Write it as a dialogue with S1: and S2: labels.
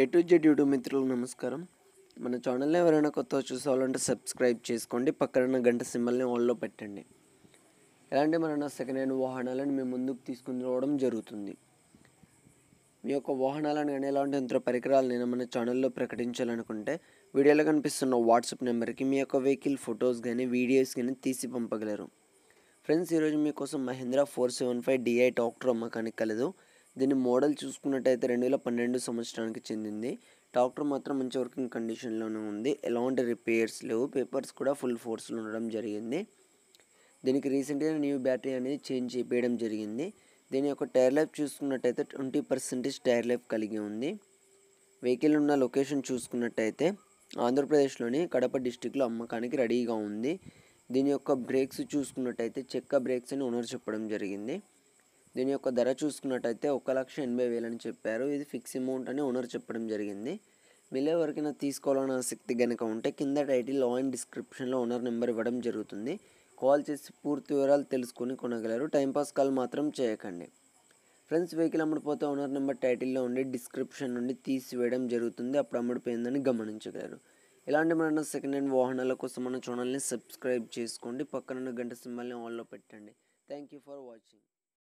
S1: A to Z YouTube మిత్రులకు నమస్కారం మన ఛానల్ని ఎవరైనా కొత్త చూసేవాళ్ళంటే సబ్స్క్రైబ్ చేసుకోండి పక్కన గంట సింబల్ని ఓన్లో పెట్టండి ఎలాంటి మన సెకండ్ హ్యాండ్ వాహనాలను మేము ముందుకు తీసుకుని రావడం జరుగుతుంది మీ యొక్క వాహనాలను కానీ ఎలాంటి యంత్ర నేను మన ఛానల్లో ప్రకటించాలనుకుంటే వీడియోలో కనిపిస్తున్న వాట్సాప్ నెంబర్కి మీ యొక్క వెహికల్ ఫొటోస్ కానీ వీడియోస్ కానీ తీసి పంపగలరు ఫ్రెండ్స్ ఈరోజు మీకోసం Mahindra four seven five DI tractor అమ్మకానికి కలదు దీని మోడల్ చూసుకున్నట్టయితే రెండు వేల పన్నెండు సంవత్సరానికి చెందింది ట్రాక్టర్ మాత్రం మంచి వర్కింగ్ కండిషన్లోనే ఉంది ఎలాంటి రిపేర్స్ లేవు పేపర్స్ కూడా ఫుల్ ఫోర్స్లో ఉండడం జరిగింది దీనికి రీసెంట్గా న్యూ బ్యాటరీ అనేది చేంజ్ చేయడం జరిగింది దీని యొక్క టైర్ లైఫ్ చూసుకున్నట్టయితే ట్వంటీ పర్సెంటేజ్ టైర్ లైఫ్ కలిగి ఉంది వెహికల్ ఉన్న లొకేషన్ చూసుకున్నట్టయితే ఆంధ్రప్రదేశ్లోని కడప డిస్టిక్లో అమ్మకానికి రెడీగా ఉంది దీని యొక్క బ్రేక్స్ చూసుకున్నట్టయితే చెక్క బ్రేక్స్ అని ఓనర్ చెప్పడం జరిగింది దీని యొక్క ధర చూసుకున్నట్టయితే ఒక లక్ష ఎనభై వేలు అని చెప్పారు ఇది ఫిక్స్ అమౌంట్ అని ఓనర్ చెప్పడం జరిగింది మీలో ఎవరికైనా తీసుకోవాలని ఆసక్తి కనుక ఉంటే కింద టైటిల్ అండ్ డిస్క్రిప్షన్లో ఓనర్ నెంబర్ ఇవ్వడం జరుగుతుంది కాల్ చేసి పూర్తి వివరాలు తెలుసుకొని కొనగలరు టైంపాస్ కాల్ మాత్రం చేయకండి ఫ్రెండ్స్ వెహికల్ అమ్ముడిపోతే ఓనర్ నెంబర్ టైటిల్లో ఉండి డిస్క్రిప్షన్ నుండి తీసివేయడం జరుగుతుంది అప్పుడు అమ్ముడిపోయిందని గమనించగలరు ఇలాంటి మన సెకండ్ హ్యాండ్ వాహనాల కోసం మన ఛానల్ని సబ్స్క్రైబ్ చేసుకోండి పక్కనున్న గంట సింబల్ని ఆన్లో పెట్టండి థ్యాంక్ యూ ఫర్ వాచింగ్